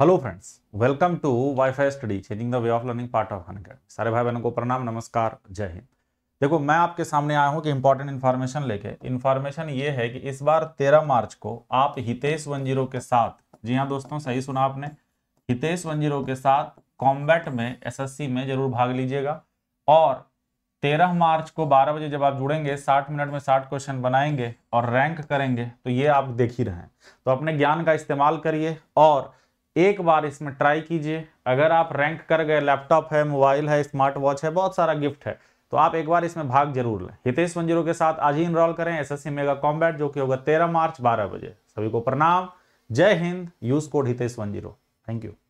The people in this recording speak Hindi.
hello friends welcome to WiFi Study changing the way of learning part of हनगढ़ सारे भाई बहनों को प्रणाम नमस्कार जय हिंद देखो मैं आपके सामने आया हूँ कि इंपॉर्टेंट इन्फॉर्मेशन लेके इन्फॉर्मेशन ये है कि इस बार 13 मार्च को आप हितेश वन जीरो के साथ जी हाँ दोस्तों सही सुना आपने हितेश वन जीरो के साथ कॉम्बैट में एस में जरूर भाग लीजिएगा और तेरह मार्च को बारह बजे जब आप जुड़ेंगे साठ मिनट में साठ क्वेश्चन बनाएंगे और रैंक करेंगे तो ये आप देख ही रहे हैं तो अपने ज्ञान का इस्तेमाल करिए और एक बार इसमें ट्राई कीजिए अगर आप रैंक कर गए लैपटॉप है मोबाइल है स्मार्ट वॉच है बहुत सारा गिफ्ट है तो आप एक बार इसमें भाग जरूर लें हितेश मंजूरों के साथ आज ही इनरोल करें एसएससी मेगा कॉम्बैट जो कि होगा तेरह मार्च बारह बजे सभी को प्रणाम जय हिंद use code Hitesh one zero thank you